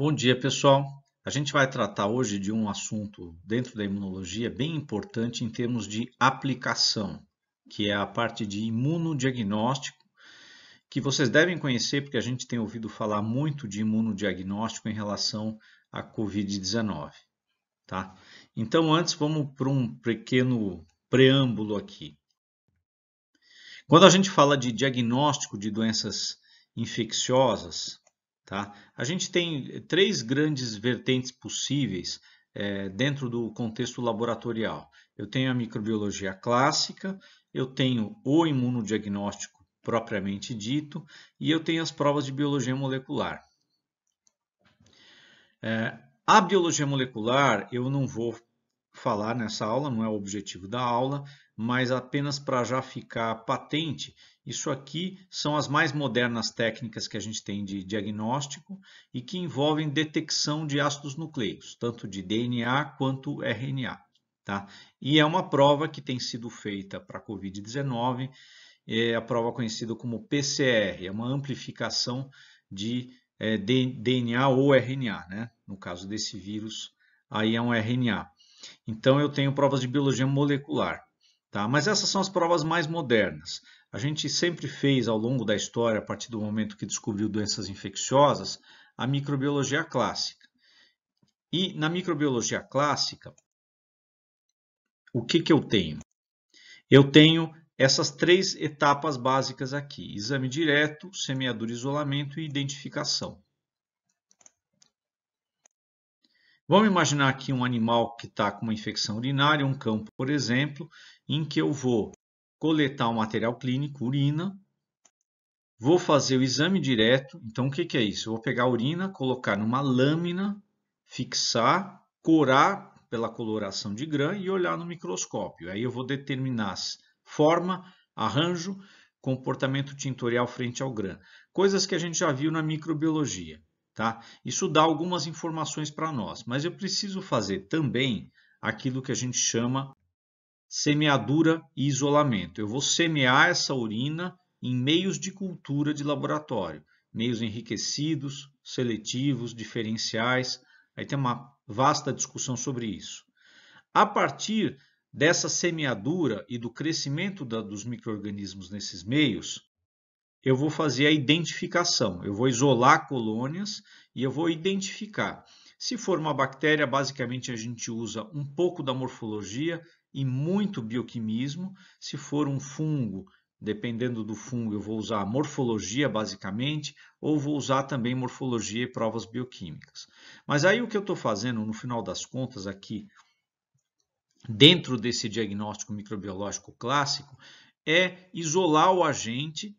Bom dia, pessoal. A gente vai tratar hoje de um assunto dentro da imunologia bem importante em termos de aplicação, que é a parte de imunodiagnóstico, que vocês devem conhecer porque a gente tem ouvido falar muito de imunodiagnóstico em relação à COVID-19, tá? Então, antes vamos para um pequeno preâmbulo aqui. Quando a gente fala de diagnóstico de doenças infecciosas, Tá? A gente tem três grandes vertentes possíveis é, dentro do contexto laboratorial. Eu tenho a microbiologia clássica, eu tenho o imunodiagnóstico propriamente dito e eu tenho as provas de biologia molecular. É, a biologia molecular eu não vou falar nessa aula, não é o objetivo da aula, mas apenas para já ficar patente, isso aqui são as mais modernas técnicas que a gente tem de diagnóstico e que envolvem detecção de ácidos nucleicos, tanto de DNA quanto RNA. Tá? E é uma prova que tem sido feita para COVID-19, é a prova conhecida como PCR, é uma amplificação de é, DNA ou RNA, né? No caso desse vírus, aí é um RNA. Então eu tenho provas de biologia molecular. Tá? Mas essas são as provas mais modernas. A gente sempre fez ao longo da história, a partir do momento que descobriu doenças infecciosas, a microbiologia clássica. E na microbiologia clássica, o que, que eu tenho? Eu tenho essas três etapas básicas aqui: exame direto, semeadura, isolamento e identificação. Vamos imaginar aqui um animal que está com uma infecção urinária, um cão, por exemplo, em que eu vou coletar o um material clínico, urina, vou fazer o exame direto. Então, o que, que é isso? Eu vou pegar a urina, colocar numa lâmina, fixar, corar pela coloração de grã e olhar no microscópio. Aí eu vou determinar forma, arranjo, comportamento tintorial frente ao grã. Coisas que a gente já viu na microbiologia. Tá? Isso dá algumas informações para nós, mas eu preciso fazer também aquilo que a gente chama semeadura e isolamento. Eu vou semear essa urina em meios de cultura de laboratório, meios enriquecidos, seletivos, diferenciais. Aí tem uma vasta discussão sobre isso. A partir dessa semeadura e do crescimento da, dos microrganismos nesses meios, eu vou fazer a identificação. Eu vou isolar colônias e eu vou identificar. Se for uma bactéria, basicamente a gente usa um pouco da morfologia e muito bioquimismo. Se for um fungo, dependendo do fungo, eu vou usar morfologia basicamente, ou vou usar também morfologia e provas bioquímicas. Mas aí o que eu estou fazendo, no final das contas, aqui, dentro desse diagnóstico microbiológico clássico, é isolar o agente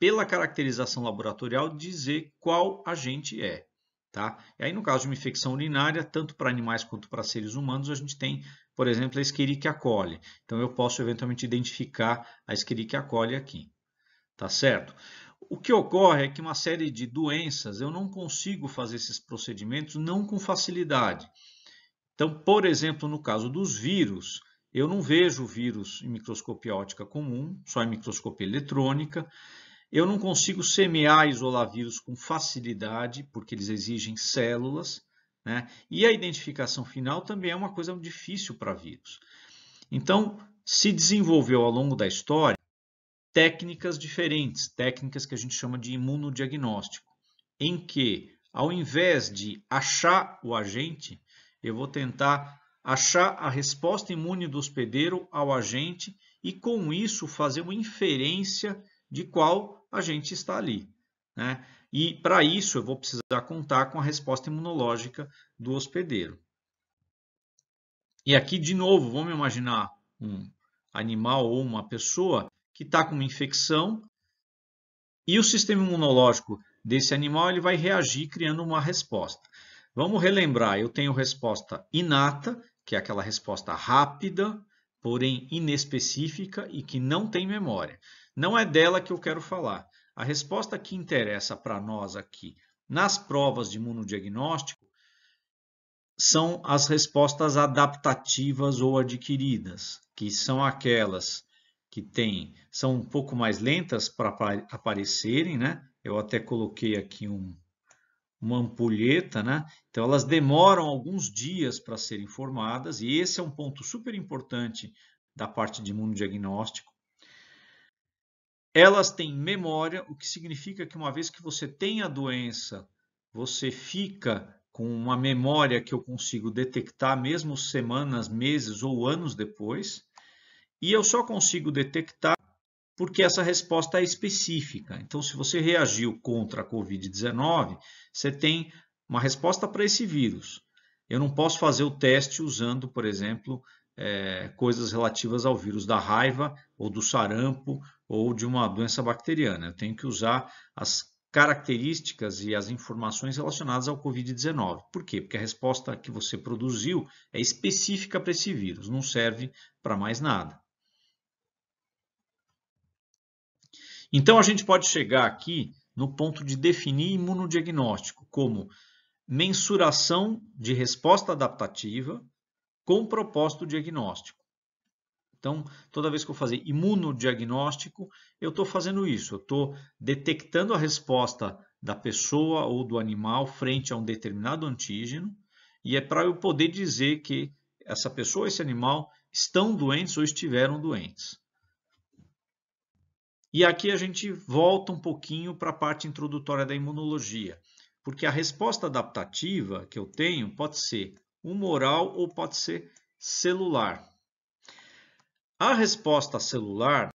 pela caracterização laboratorial, dizer qual agente é. Tá? E aí, no caso de uma infecção urinária, tanto para animais quanto para seres humanos, a gente tem, por exemplo, a Escherichia coli. Então, eu posso eventualmente identificar a Escherichia coli aqui. Tá certo? O que ocorre é que uma série de doenças, eu não consigo fazer esses procedimentos não com facilidade. Então, por exemplo, no caso dos vírus, eu não vejo vírus em microscopia ótica comum, só em microscopia eletrônica. Eu não consigo semear isolavírus com facilidade, porque eles exigem células, né? e a identificação final também é uma coisa difícil para vírus. Então, se desenvolveu ao longo da história técnicas diferentes, técnicas que a gente chama de imunodiagnóstico, em que, ao invés de achar o agente, eu vou tentar achar a resposta imune do hospedeiro ao agente e, com isso, fazer uma inferência de qual a gente está ali. Né? E para isso eu vou precisar contar com a resposta imunológica do hospedeiro. E aqui, de novo, vamos imaginar um animal ou uma pessoa que está com uma infecção e o sistema imunológico desse animal ele vai reagir criando uma resposta. Vamos relembrar, eu tenho resposta inata, que é aquela resposta rápida, porém inespecífica e que não tem memória. Não é dela que eu quero falar. A resposta que interessa para nós aqui nas provas de imunodiagnóstico são as respostas adaptativas ou adquiridas, que são aquelas que têm, são um pouco mais lentas para aparecerem, né? Eu até coloquei aqui um, uma ampulheta, né? Então elas demoram alguns dias para serem formadas e esse é um ponto super importante da parte de imunodiagnóstico elas têm memória, o que significa que uma vez que você tem a doença, você fica com uma memória que eu consigo detectar mesmo semanas, meses ou anos depois. E eu só consigo detectar porque essa resposta é específica. Então, se você reagiu contra a Covid-19, você tem uma resposta para esse vírus. Eu não posso fazer o teste usando, por exemplo, é, coisas relativas ao vírus da raiva ou do sarampo ou de uma doença bacteriana. Eu tenho que usar as características e as informações relacionadas ao Covid-19. Por quê? Porque a resposta que você produziu é específica para esse vírus, não serve para mais nada. Então, a gente pode chegar aqui no ponto de definir imunodiagnóstico como mensuração de resposta adaptativa com propósito diagnóstico. Então, toda vez que eu fazer imunodiagnóstico, eu estou fazendo isso, eu estou detectando a resposta da pessoa ou do animal frente a um determinado antígeno, e é para eu poder dizer que essa pessoa, esse animal, estão doentes ou estiveram doentes. E aqui a gente volta um pouquinho para a parte introdutória da imunologia, porque a resposta adaptativa que eu tenho pode ser humoral ou pode ser celular. A resposta celular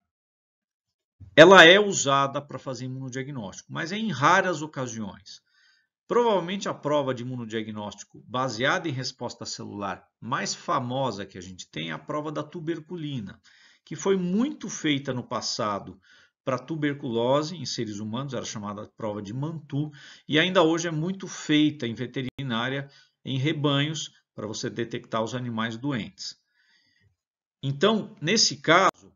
ela é usada para fazer imunodiagnóstico, mas é em raras ocasiões. Provavelmente a prova de imunodiagnóstico baseada em resposta celular mais famosa que a gente tem é a prova da tuberculina, que foi muito feita no passado para tuberculose em seres humanos, era chamada prova de Mantu, e ainda hoje é muito feita em veterinária em rebanhos para você detectar os animais doentes. Então, nesse caso,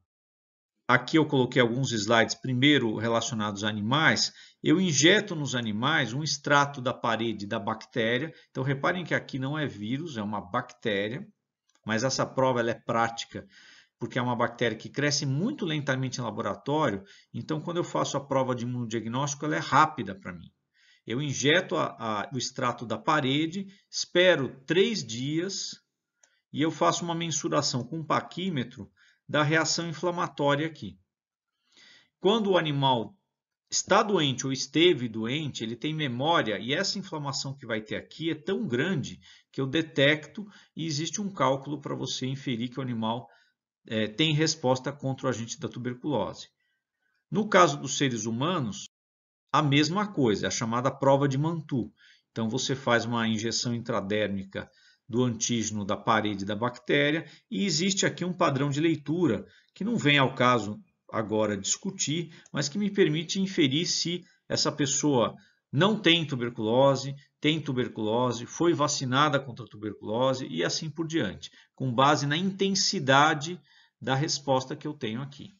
aqui eu coloquei alguns slides, primeiro relacionados a animais, eu injeto nos animais um extrato da parede da bactéria. Então, reparem que aqui não é vírus, é uma bactéria, mas essa prova ela é prática, porque é uma bactéria que cresce muito lentamente em laboratório. Então, quando eu faço a prova de imunodiagnóstico, ela é rápida para mim. Eu injeto a, a, o extrato da parede, espero três dias, e eu faço uma mensuração com um paquímetro da reação inflamatória aqui. Quando o animal está doente ou esteve doente, ele tem memória e essa inflamação que vai ter aqui é tão grande que eu detecto e existe um cálculo para você inferir que o animal é, tem resposta contra o agente da tuberculose. No caso dos seres humanos, a mesma coisa, é a chamada prova de Mantu. Então você faz uma injeção intradérmica do antígeno da parede da bactéria e existe aqui um padrão de leitura que não vem ao caso agora discutir, mas que me permite inferir se essa pessoa não tem tuberculose, tem tuberculose, foi vacinada contra tuberculose e assim por diante, com base na intensidade da resposta que eu tenho aqui.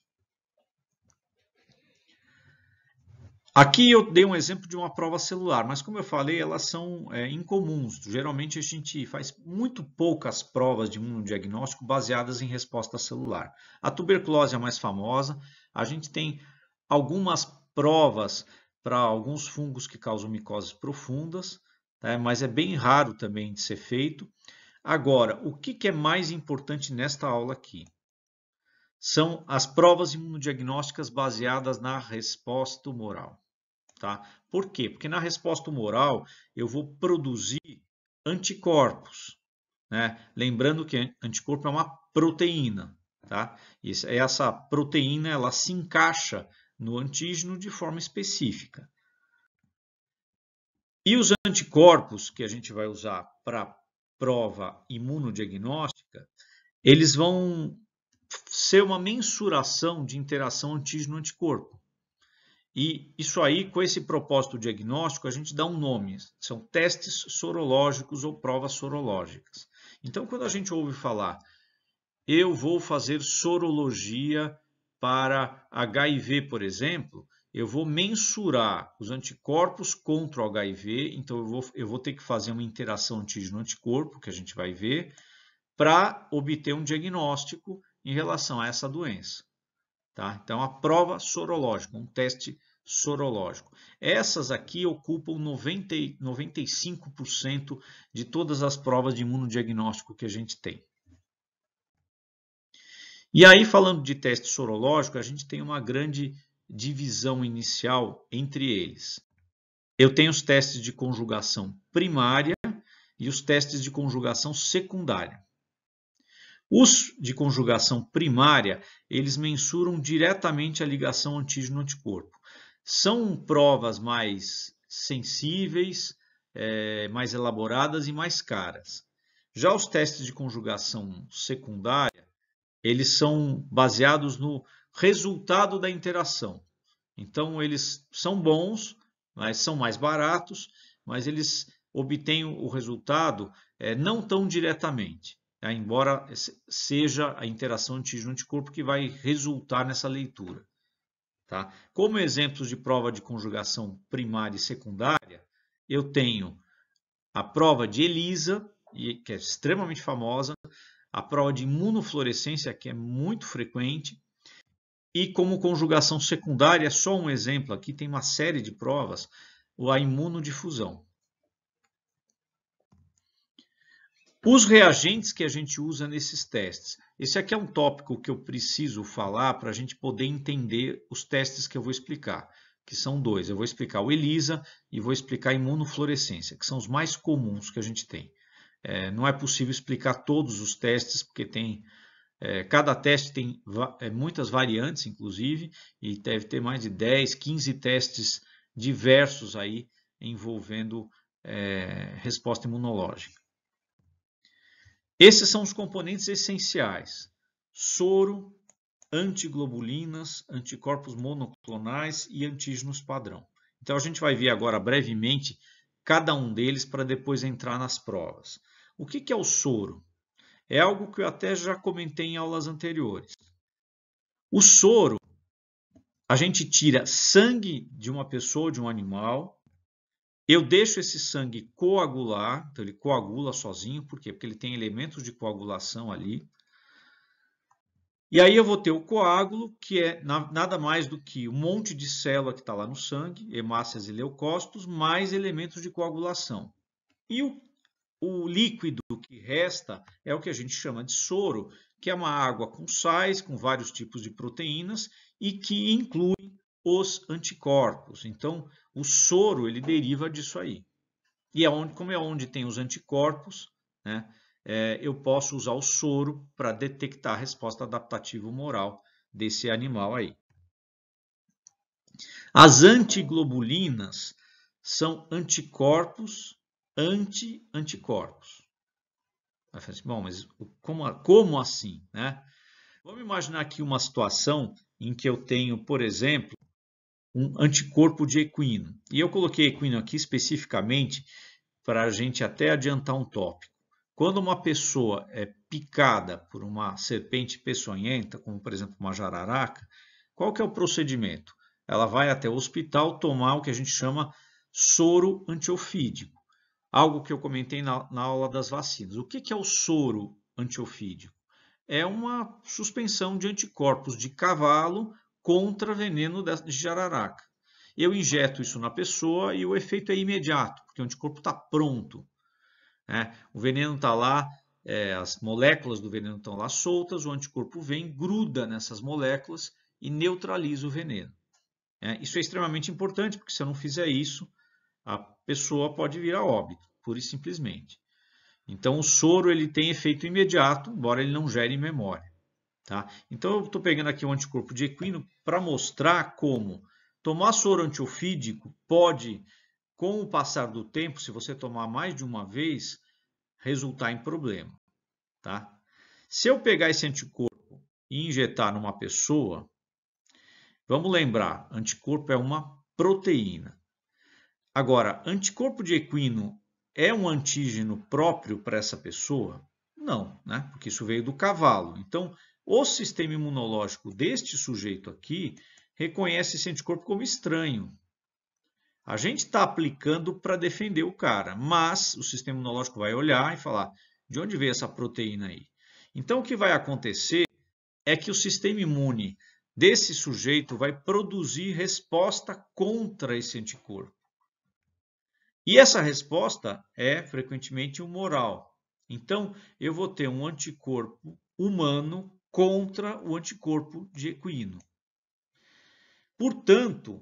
Aqui eu dei um exemplo de uma prova celular, mas como eu falei, elas são é, incomuns. Geralmente a gente faz muito poucas provas de imunodiagnóstico baseadas em resposta celular. A tuberculose é a mais famosa. A gente tem algumas provas para alguns fungos que causam micoses profundas, tá? mas é bem raro também de ser feito. Agora, o que, que é mais importante nesta aula aqui? São as provas imunodiagnósticas baseadas na resposta tumoral. Tá? Por quê? Porque na resposta humoral eu vou produzir anticorpos. Né? Lembrando que anticorpo é uma proteína. Tá? E essa proteína ela se encaixa no antígeno de forma específica. E os anticorpos que a gente vai usar para prova imunodiagnóstica, eles vão ser uma mensuração de interação antígeno-anticorpo. E isso aí, com esse propósito diagnóstico, a gente dá um nome, são testes sorológicos ou provas sorológicas. Então, quando a gente ouve falar, eu vou fazer sorologia para HIV, por exemplo, eu vou mensurar os anticorpos contra o HIV, então eu vou, eu vou ter que fazer uma interação antígeno-anticorpo, que a gente vai ver, para obter um diagnóstico em relação a essa doença. Tá? Então, a prova sorológica, um teste sorológico. Essas aqui ocupam 90, 95% de todas as provas de imunodiagnóstico que a gente tem. E aí, falando de teste sorológico, a gente tem uma grande divisão inicial entre eles. Eu tenho os testes de conjugação primária e os testes de conjugação secundária. Os de conjugação primária, eles mensuram diretamente a ligação antígeno-anticorpo. São provas mais sensíveis, é, mais elaboradas e mais caras. Já os testes de conjugação secundária, eles são baseados no resultado da interação. Então, eles são bons, mas são mais baratos, mas eles obtêm o resultado é, não tão diretamente, é, embora seja a interação antígeno-anticorpo que vai resultar nessa leitura. Tá? Como exemplos de prova de conjugação primária e secundária, eu tenho a prova de ELISA, que é extremamente famosa, a prova de imunofluorescência, que é muito frequente, e como conjugação secundária, só um exemplo aqui, tem uma série de provas, a imunodifusão. Os reagentes que a gente usa nesses testes. Esse aqui é um tópico que eu preciso falar para a gente poder entender os testes que eu vou explicar, que são dois. Eu vou explicar o ELISA e vou explicar a imunofluorescência, que são os mais comuns que a gente tem. É, não é possível explicar todos os testes, porque tem é, cada teste tem va é, muitas variantes, inclusive, e deve ter mais de 10, 15 testes diversos aí envolvendo é, resposta imunológica. Esses são os componentes essenciais: soro, antiglobulinas, anticorpos monoclonais e antígenos padrão. Então a gente vai ver agora brevemente cada um deles para depois entrar nas provas. O que é o soro? É algo que eu até já comentei em aulas anteriores. O soro, a gente tira sangue de uma pessoa, de um animal, eu deixo esse sangue coagular, então ele coagula sozinho, por quê? Porque ele tem elementos de coagulação ali. E aí eu vou ter o coágulo, que é nada mais do que um monte de célula que está lá no sangue, hemácias e leucócitos, mais elementos de coagulação. E o, o líquido que resta é o que a gente chama de soro, que é uma água com sais, com vários tipos de proteínas e que inclui os anticorpos. Então, o soro ele deriva disso aí. E é onde, como é onde tem os anticorpos, né, é, eu posso usar o soro para detectar a resposta adaptativa humoral desse animal aí. As antiglobulinas são anticorpos anti-anticorpos. Assim, bom, mas como, como assim? Né? Vamos imaginar aqui uma situação em que eu tenho, por exemplo, um anticorpo de equino. E eu coloquei equino aqui especificamente para a gente até adiantar um tópico. Quando uma pessoa é picada por uma serpente peçonhenta, como por exemplo uma jararaca, qual que é o procedimento? Ela vai até o hospital tomar o que a gente chama soro antiofídico, algo que eu comentei na, na aula das vacinas. O que, que é o soro antiofídico? É uma suspensão de anticorpos de cavalo contra veneno de jararaca. Eu injeto isso na pessoa e o efeito é imediato, porque o anticorpo está pronto. Né? O veneno está lá, é, as moléculas do veneno estão lá soltas, o anticorpo vem, gruda nessas moléculas e neutraliza o veneno. É, isso é extremamente importante, porque se eu não fizer isso, a pessoa pode vir a óbito, pura e simplesmente. Então, o soro ele tem efeito imediato, embora ele não gere memória. Tá? Então, eu estou pegando aqui o um anticorpo de equino para mostrar como tomar soro antiofídico pode, com o passar do tempo, se você tomar mais de uma vez, resultar em problema. Tá? Se eu pegar esse anticorpo e injetar numa pessoa, vamos lembrar, anticorpo é uma proteína. Agora, anticorpo de equino é um antígeno próprio para essa pessoa? Não, né? porque isso veio do cavalo. Então, o sistema imunológico deste sujeito aqui reconhece esse anticorpo como estranho. A gente está aplicando para defender o cara, mas o sistema imunológico vai olhar e falar de onde veio essa proteína aí. Então, o que vai acontecer é que o sistema imune desse sujeito vai produzir resposta contra esse anticorpo. E essa resposta é frequentemente humoral. Então, eu vou ter um anticorpo humano contra o anticorpo de equino. Portanto,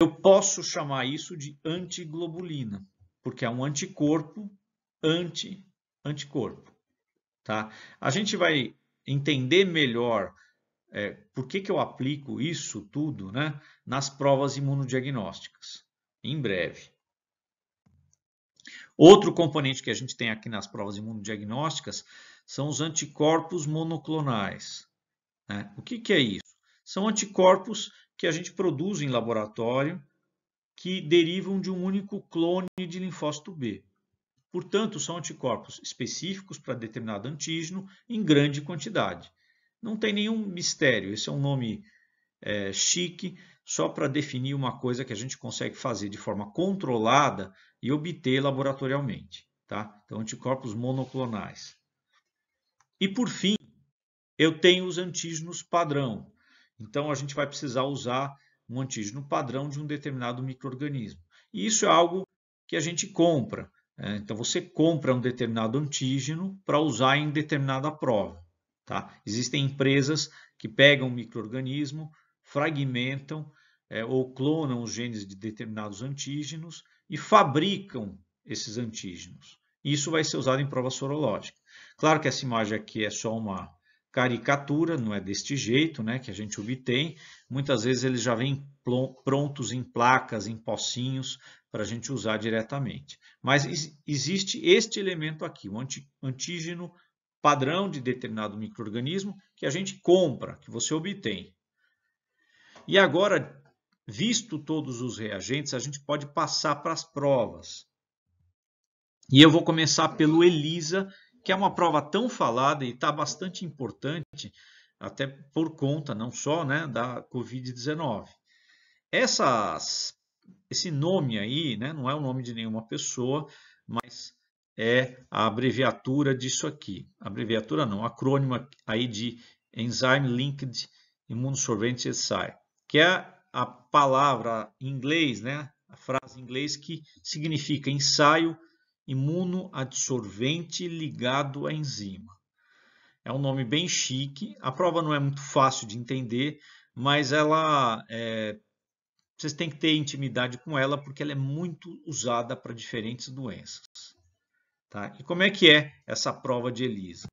eu posso chamar isso de antiglobulina, porque é um anticorpo anti-anticorpo. Tá? A gente vai entender melhor é, por que, que eu aplico isso tudo né, nas provas imunodiagnósticas, em breve. Outro componente que a gente tem aqui nas provas imunodiagnósticas são os anticorpos monoclonais. Né? O que, que é isso? São anticorpos que a gente produz em laboratório que derivam de um único clone de linfócito B. Portanto, são anticorpos específicos para determinado antígeno em grande quantidade. Não tem nenhum mistério, esse é um nome é, chique só para definir uma coisa que a gente consegue fazer de forma controlada e obter laboratorialmente. Tá? Então, anticorpos monoclonais. E por fim, eu tenho os antígenos padrão. Então a gente vai precisar usar um antígeno padrão de um determinado microorganismo. E isso é algo que a gente compra. Né? Então você compra um determinado antígeno para usar em determinada prova. Tá? Existem empresas que pegam um microorganismo, fragmentam é, ou clonam os genes de determinados antígenos e fabricam esses antígenos. Isso vai ser usado em prova sorológica. Claro que essa imagem aqui é só uma caricatura, não é deste jeito né, que a gente obtém. Muitas vezes eles já vêm prontos em placas, em pocinhos, para a gente usar diretamente. Mas existe este elemento aqui, o antígeno padrão de determinado microorganismo que a gente compra, que você obtém. E agora, visto todos os reagentes, a gente pode passar para as provas. E eu vou começar pelo ELISA, que é uma prova tão falada e está bastante importante, até por conta, não só né, da Covid-19. Esse nome aí né, não é o nome de nenhuma pessoa, mas é a abreviatura disso aqui. Abreviatura não, acrônimo aí de Enzyme Linked Immunosorbent Assay, que é a palavra em inglês, né, a frase em inglês que significa ensaio imunoadsorvente ligado à enzima. É um nome bem chique, a prova não é muito fácil de entender, mas ela é, vocês têm que ter intimidade com ela porque ela é muito usada para diferentes doenças. Tá? E como é que é essa prova de ELISA?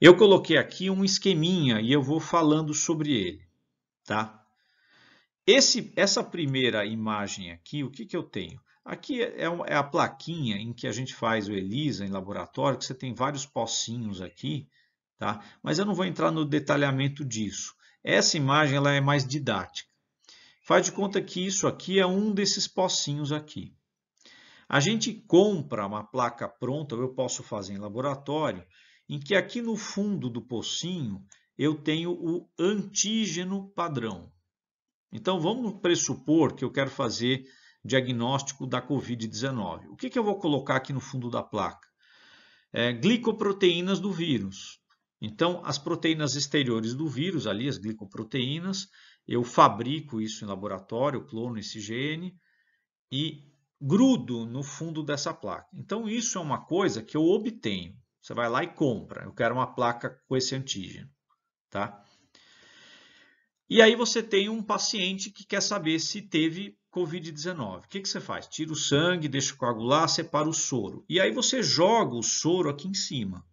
Eu coloquei aqui um esqueminha e eu vou falando sobre ele. Tá? Esse, essa primeira imagem aqui, o que, que eu tenho? Aqui é, é, é a plaquinha em que a gente faz o ELISA em laboratório, que você tem vários pocinhos aqui, tá? mas eu não vou entrar no detalhamento disso. Essa imagem ela é mais didática. Faz de conta que isso aqui é um desses pocinhos aqui. A gente compra uma placa pronta, ou eu posso fazer em laboratório, em que aqui no fundo do pocinho eu tenho o antígeno padrão. Então vamos pressupor que eu quero fazer diagnóstico da Covid-19. O que, que, eu vou colocar aqui no fundo da placa? É, glicoproteínas do vírus. Então, as proteínas exteriores do vírus, ali as glicoproteínas, eu fabrico isso em laboratório, clono esse gene e grudo no fundo dessa placa. Então, isso é uma coisa que eu obtenho. Você vai lá e compra. Eu quero uma placa com esse antígeno. Tá? E aí você tem um paciente que quer saber se teve Covid-19. O que, que você faz? Tira o sangue, deixa coagular, separa o soro. E aí você joga o soro aqui em cima.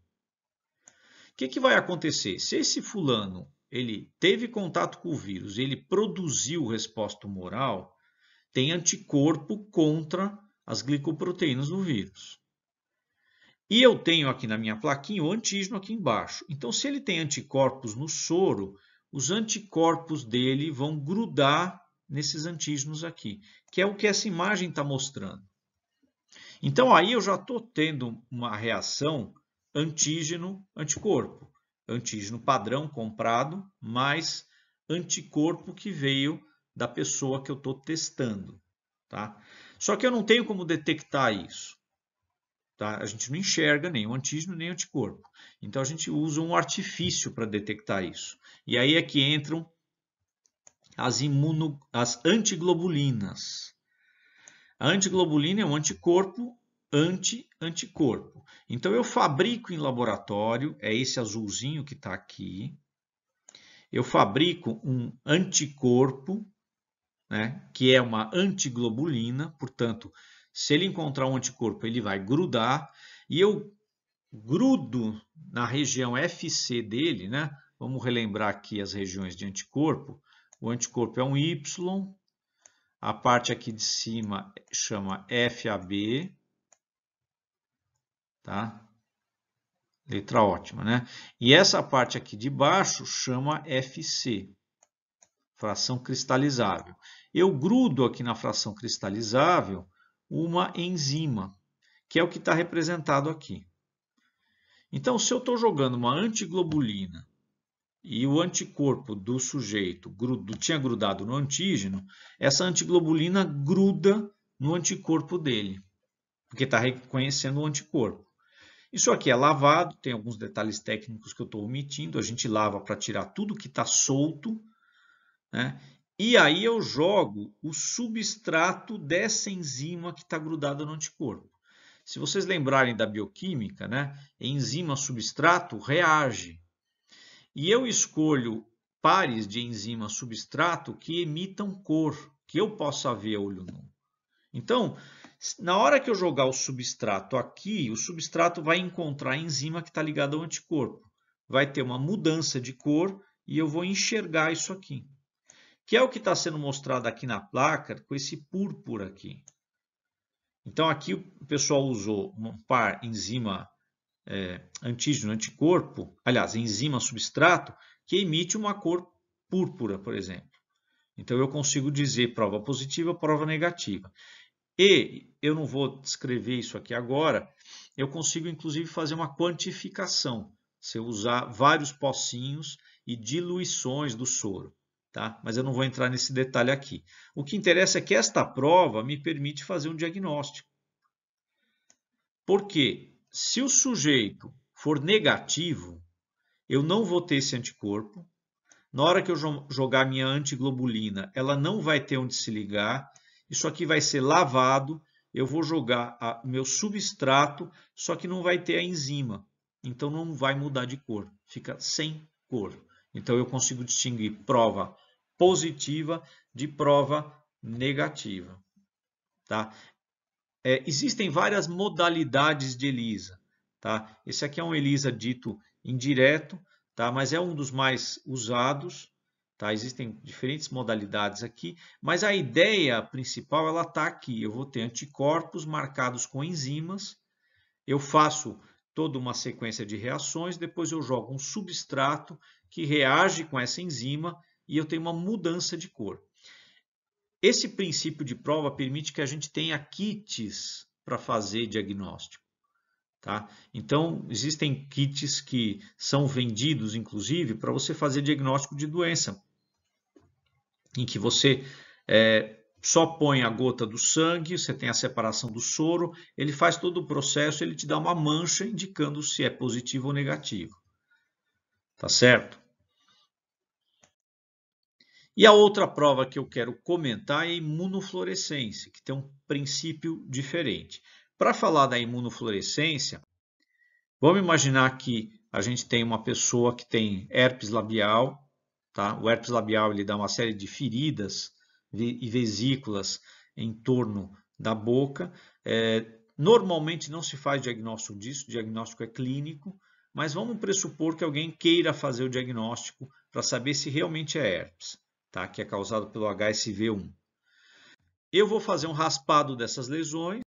O que, que vai acontecer? Se esse fulano ele teve contato com o vírus, ele produziu resposta tumoral, tem anticorpo contra as glicoproteínas do vírus. E eu tenho aqui na minha plaquinha o antígeno aqui embaixo. Então, se ele tem anticorpos no soro, os anticorpos dele vão grudar nesses antígenos aqui, que é o que essa imagem está mostrando. Então, aí eu já estou tendo uma reação antígeno-anticorpo. Antígeno padrão comprado, mais anticorpo que veio da pessoa que eu estou testando. Tá? Só que eu não tenho como detectar isso. Tá? A gente não enxerga nem o antígeno nem o anticorpo. Então, a gente usa um artifício para detectar isso. E aí é que entram as, imuno, as antiglobulinas. A antiglobulina é um anticorpo anti-anticorpo. Então, eu fabrico em laboratório, é esse azulzinho que está aqui. Eu fabrico um anticorpo, né, que é uma antiglobulina, portanto, se ele encontrar um anticorpo, ele vai grudar. E eu grudo na região FC dele, né? Vamos relembrar aqui as regiões de anticorpo o anticorpo é um Y, a parte aqui de cima chama FAB, tá? Letra ótima, né? E essa parte aqui de baixo chama FC, fração cristalizável. Eu grudo aqui na fração cristalizável uma enzima, que é o que está representado aqui. Então, se eu estou jogando uma antiglobulina e o anticorpo do sujeito grudo, tinha grudado no antígeno, essa antiglobulina gruda no anticorpo dele, porque está reconhecendo o anticorpo. Isso aqui é lavado, tem alguns detalhes técnicos que eu estou omitindo. A gente lava para tirar tudo que está solto. Né? E aí eu jogo o substrato dessa enzima que está grudada no anticorpo. Se vocês lembrarem da bioquímica, né? enzima-substrato reage e eu escolho pares de enzima substrato que emitam cor, que eu possa ver a olho nu. Então, na hora que eu jogar o substrato aqui, o substrato vai encontrar a enzima que está ligada ao anticorpo. Vai ter uma mudança de cor e eu vou enxergar isso aqui. Que é o que está sendo mostrado aqui na placa com esse púrpura aqui. Então, aqui o pessoal usou um par enzima é, antígeno, anticorpo, aliás, enzima, substrato, que emite uma cor púrpura, por exemplo. Então, eu consigo dizer prova positiva, prova negativa. E eu não vou descrever isso aqui agora, eu consigo inclusive fazer uma quantificação, se eu usar vários pocinhos e diluições do soro. Tá? Mas eu não vou entrar nesse detalhe aqui. O que interessa é que esta prova me permite fazer um diagnóstico. Por quê? se o sujeito for negativo, eu não vou ter esse anticorpo. Na hora que eu jogar minha antiglobulina, ela não vai ter onde se ligar. Isso aqui vai ser lavado. Eu vou jogar o meu substrato, só que não vai ter a enzima. Então não vai mudar de cor, fica sem cor. Então eu consigo distinguir prova positiva de prova negativa. Tá? É, existem várias modalidades de ELISA. Tá? Esse aqui é um ELISA dito indireto, tá? mas é um dos mais usados. Tá? Existem diferentes modalidades aqui, mas a ideia principal ela está aqui. Eu vou ter anticorpos marcados com enzimas, eu faço toda uma sequência de reações, depois eu jogo um substrato que reage com essa enzima e eu tenho uma mudança de cor. Esse princípio de prova permite que a gente tenha kits para fazer diagnóstico. Tá? Então, existem kits que são vendidos, inclusive, para você fazer diagnóstico de doença, em que você é, só põe a gota do sangue, você tem a separação do soro, ele faz todo o processo, ele te dá uma mancha indicando se é positivo ou negativo. Tá certo? E a outra prova que eu quero comentar é a imunofluorescência, que tem um princípio diferente. Para falar da imunofluorescência, vamos imaginar que a gente tem uma pessoa que tem herpes labial, tá? O herpes labial ele dá uma série de feridas e vesículas em torno da boca. É, normalmente não se faz diagnóstico disso, o diagnóstico é clínico, mas vamos pressupor que alguém queira fazer o diagnóstico para saber se realmente é herpes tá? que é causado pelo HSV1. Eu vou fazer um raspado dessas lesões.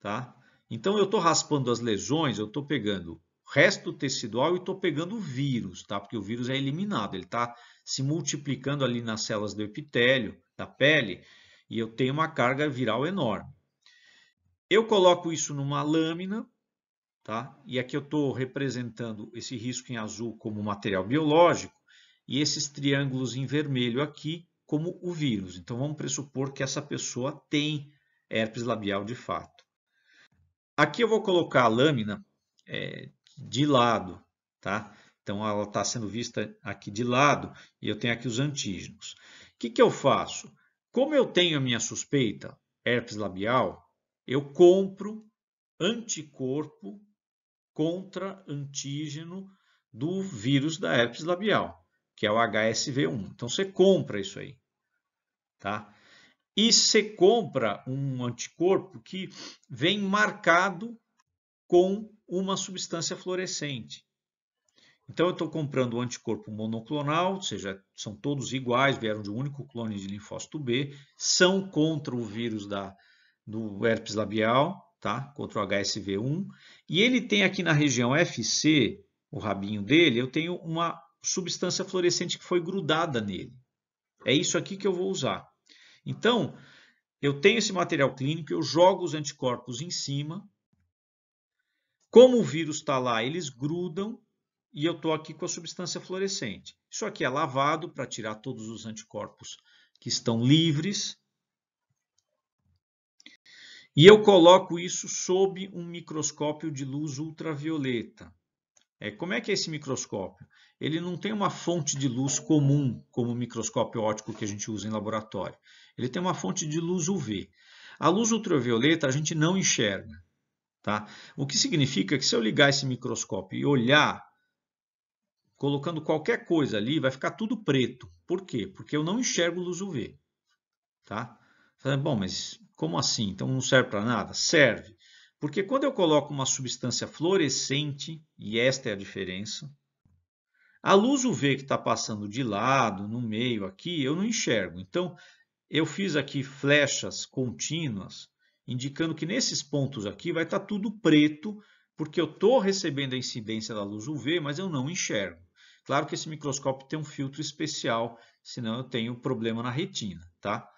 Tá? Então, eu estou raspando as lesões, eu estou pegando resto tecidual e estou pegando o vírus, tá? porque o vírus é eliminado, ele está se multiplicando ali nas células do epitélio, da pele, e eu tenho uma carga viral enorme. Eu coloco isso numa lâmina, tá? e aqui eu estou representando esse risco em azul como material biológico, e esses triângulos em vermelho aqui como o vírus. Então vamos pressupor que essa pessoa tem herpes labial de fato. Aqui eu vou colocar a lâmina é, de lado, tá? Então ela está sendo vista aqui de lado e eu tenho aqui os antígenos. O que, que eu faço? Como eu tenho a minha suspeita herpes labial, eu compro anticorpo contra antígeno do vírus da herpes labial que é o HSV1. Então você compra isso aí, tá? E você compra um anticorpo que vem marcado com uma substância fluorescente. Então eu estou comprando um anticorpo monoclonal, ou seja, são todos iguais, vieram de um único clone de linfócito B, são contra o vírus da, do herpes labial, tá? Contra o HSV1. E ele tem aqui na região FC, o rabinho dele, eu tenho uma substância fluorescente que foi grudada nele. É isso aqui que eu vou usar. Então, eu tenho esse material clínico, eu jogo os anticorpos em cima. Como o vírus está lá, eles grudam e eu estou aqui com a substância fluorescente. Isso aqui é lavado para tirar todos os anticorpos que estão livres. E eu coloco isso sob um microscópio de luz ultravioleta. É, como é que é esse microscópio? Ele não tem uma fonte de luz comum, como o microscópio óptico que a gente usa em laboratório. Ele tem uma fonte de luz UV. A luz ultravioleta a gente não enxerga. Tá? O que significa que se eu ligar esse microscópio e olhar, colocando qualquer coisa ali, vai ficar tudo preto. Por quê? Porque eu não enxergo luz UV. Tá? Bom, mas como assim? Então não serve para nada? Serve. Porque quando eu coloco uma substância fluorescente, e esta é a diferença, a luz UV que está passando de lado, no meio aqui, eu não enxergo. Então, eu fiz aqui flechas contínuas, indicando que nesses pontos aqui vai estar tá tudo preto, porque eu estou recebendo a incidência da luz UV, mas eu não enxergo. Claro que esse microscópio tem um filtro especial, senão eu tenho problema na retina, tá?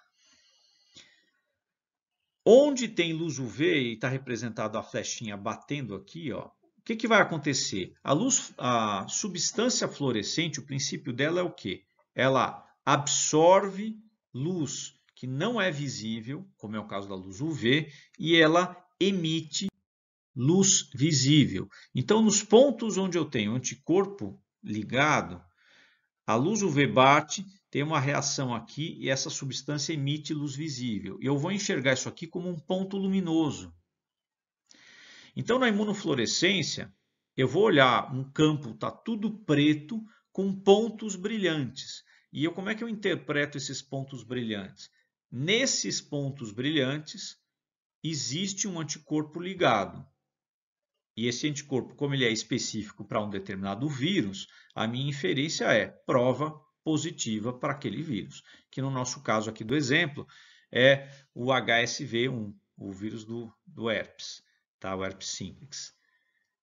Onde tem luz UV e está representado a flechinha batendo aqui, ó, o que, que vai acontecer? A, luz, a substância fluorescente, o princípio dela é o quê? Ela absorve luz que não é visível, como é o caso da luz UV, e ela emite luz visível. Então, nos pontos onde eu tenho anticorpo ligado, a luz UV bate, tem uma reação aqui e essa substância emite luz visível. E eu vou enxergar isso aqui como um ponto luminoso. Então, na imunofluorescência, eu vou olhar um campo, está tudo preto, com pontos brilhantes. E eu, como é que eu interpreto esses pontos brilhantes? Nesses pontos brilhantes, existe um anticorpo ligado. E esse anticorpo, como ele é específico para um determinado vírus, a minha inferência é prova positiva para aquele vírus, que no nosso caso aqui do exemplo é o HSV1, o vírus do, do herpes, tá? o herpes simplex.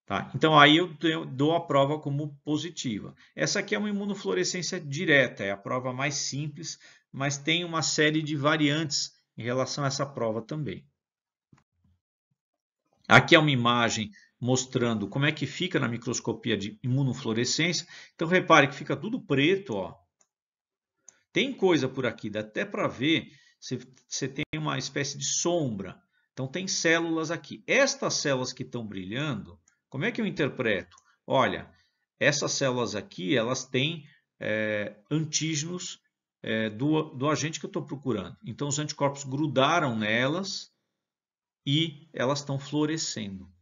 Tá? Então, aí eu dou a prova como positiva. Essa aqui é uma imunofluorescência direta, é a prova mais simples, mas tem uma série de variantes em relação a essa prova também. Aqui é uma imagem mostrando como é que fica na microscopia de imunofluorescência. Então, repare que fica tudo preto, ó, tem coisa por aqui, dá até para ver, você, você tem uma espécie de sombra. Então, tem células aqui. Estas células que estão brilhando, como é que eu interpreto? Olha, essas células aqui, elas têm é, antígenos é, do, do agente que eu estou procurando. Então, os anticorpos grudaram nelas e elas estão florescendo.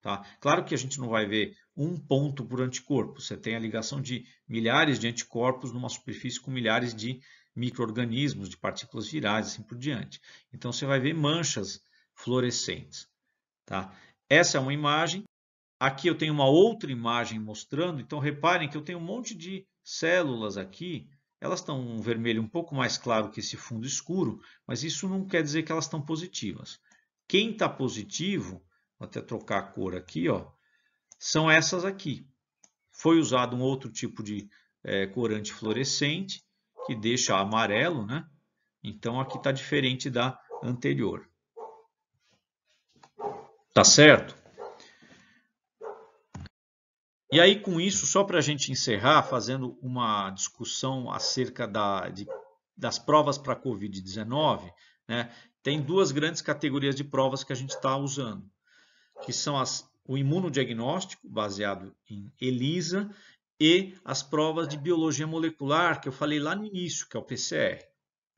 Tá? Claro que a gente não vai ver um ponto por anticorpo, você tem a ligação de milhares de anticorpos numa superfície com milhares de micro-organismos, de partículas virais, assim por diante. Então você vai ver manchas fluorescentes. Tá? Essa é uma imagem. Aqui eu tenho uma outra imagem mostrando, então reparem que eu tenho um monte de células aqui, elas estão um vermelho um pouco mais claro que esse fundo escuro, mas isso não quer dizer que elas estão positivas. Quem está positivo vou até trocar a cor aqui, ó, são essas aqui. Foi usado um outro tipo de é, corante fluorescente, que deixa amarelo, né? Então aqui está diferente da anterior. Tá certo? E aí, com isso, só para a gente encerrar, fazendo uma discussão acerca da, de, das provas para a Covid-19, né, tem duas grandes categorias de provas que a gente está usando que são as, o imunodiagnóstico, baseado em ELISA, e as provas de biologia molecular, que eu falei lá no início, que é o PCR.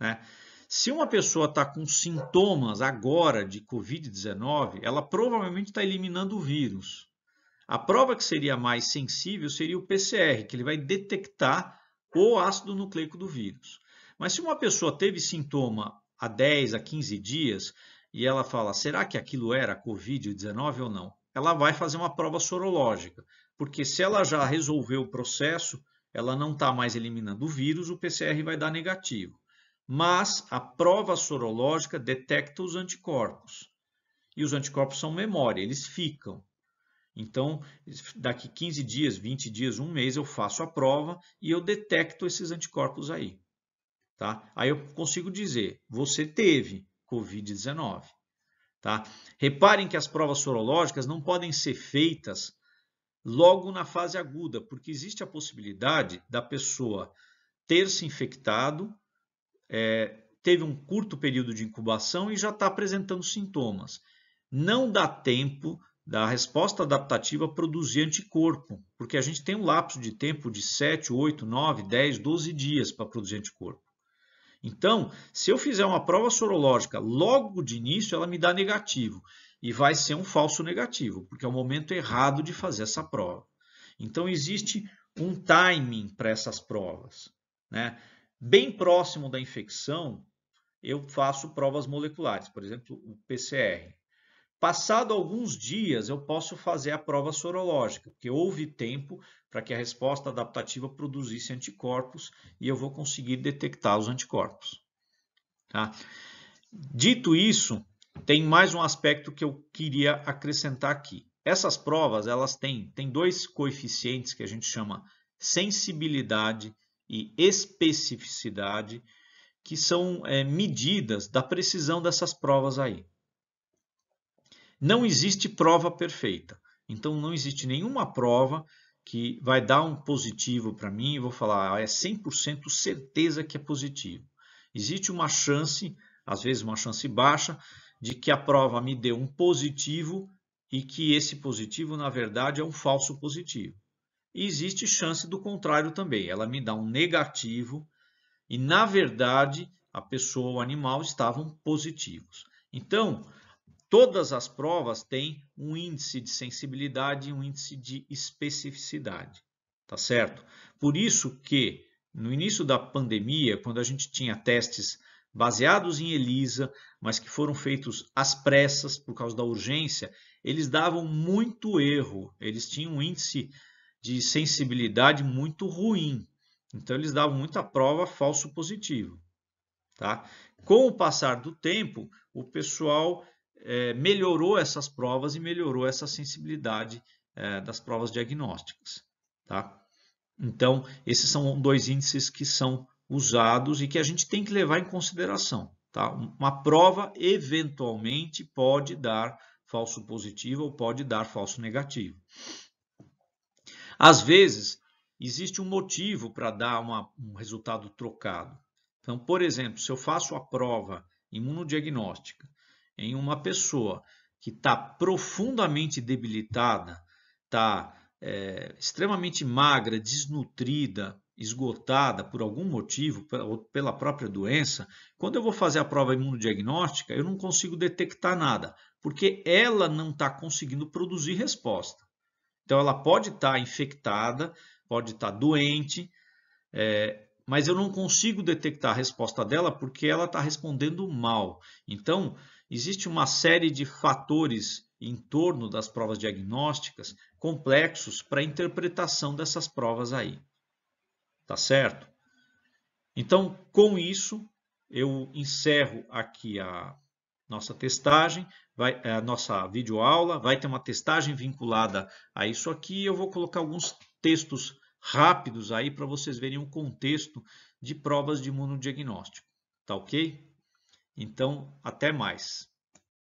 Né? Se uma pessoa está com sintomas agora de Covid-19, ela provavelmente está eliminando o vírus. A prova que seria mais sensível seria o PCR, que ele vai detectar o ácido nucleico do vírus. Mas se uma pessoa teve sintoma há 10 a 15 dias, e ela fala: será que aquilo era Covid-19 ou não? Ela vai fazer uma prova sorológica, porque se ela já resolveu o processo, ela não está mais eliminando o vírus, o PCR vai dar negativo. Mas a prova sorológica detecta os anticorpos. E os anticorpos são memória, eles ficam. Então, daqui 15 dias, 20 dias, um mês, eu faço a prova e eu detecto esses anticorpos aí. Tá? Aí eu consigo dizer: você teve, Covid-19. Tá? Reparem que as provas sorológicas não podem ser feitas logo na fase aguda, porque existe a possibilidade da pessoa ter se infectado, é, teve um curto período de incubação e já está apresentando sintomas. Não dá tempo da resposta adaptativa produzir anticorpo, porque a gente tem um lapso de tempo de 7, 8, 9, 10, 12 dias para produzir anticorpo. Então, se eu fizer uma prova sorológica logo de início, ela me dá negativo. E vai ser um falso negativo, porque é o momento errado de fazer essa prova. Então, existe um timing para essas provas. Né? Bem próximo da infecção, eu faço provas moleculares, por exemplo, o PCR. Passado alguns dias, eu posso fazer a prova sorológica, porque houve tempo para que a resposta adaptativa produzisse anticorpos e eu vou conseguir detectar os anticorpos. Tá? Dito isso, tem mais um aspecto que eu queria acrescentar aqui. Essas provas, elas têm, têm dois coeficientes que a gente chama sensibilidade e especificidade, que são é, medidas da precisão dessas provas aí. Não existe prova perfeita. Então não existe nenhuma prova que vai dar um positivo para mim e vou falar, ah, é 100% certeza que é positivo. Existe uma chance, às vezes uma chance baixa, de que a prova me deu um positivo e que esse positivo, na verdade, é um falso positivo. E existe chance do contrário também, ela me dá um negativo e, na verdade, a pessoa ou o animal estavam positivos. Então, Todas as provas têm um índice de sensibilidade e um índice de especificidade, tá certo? Por isso que no início da pandemia, quando a gente tinha testes baseados em ELISA, mas que foram feitos às pressas por causa da urgência, eles davam muito erro, eles tinham um índice de sensibilidade muito ruim. Então eles davam muita prova falso positivo, tá? Com o passar do tempo, o pessoal é, melhorou essas provas e melhorou essa sensibilidade é, das provas diagnósticas. Tá? Então, esses são dois índices que são usados e que a gente tem que levar em consideração. Tá? Uma prova eventualmente pode dar falso positivo ou pode dar falso negativo. Às vezes, existe um motivo para dar uma, um resultado trocado. Então, por exemplo, se eu faço a prova imunodiagnóstica em uma pessoa que está profundamente debilitada, está é, extremamente magra, desnutrida, esgotada por algum motivo, ou pela própria doença, quando eu vou fazer a prova imunodiagnóstica, eu não consigo detectar nada, porque ela não está conseguindo produzir resposta. Então, ela pode estar tá infectada, pode estar tá doente, é, mas eu não consigo detectar a resposta dela porque ela está respondendo mal. Então, Existe uma série de fatores em torno das provas diagnósticas complexos para a interpretação dessas provas aí. Tá certo? Então, com isso, eu encerro aqui a nossa testagem, vai, a nossa videoaula. Vai ter uma testagem vinculada a isso aqui. Eu vou colocar alguns textos rápidos aí para vocês verem o contexto de provas de imunodiagnóstico. Tá ok? Então, até mais.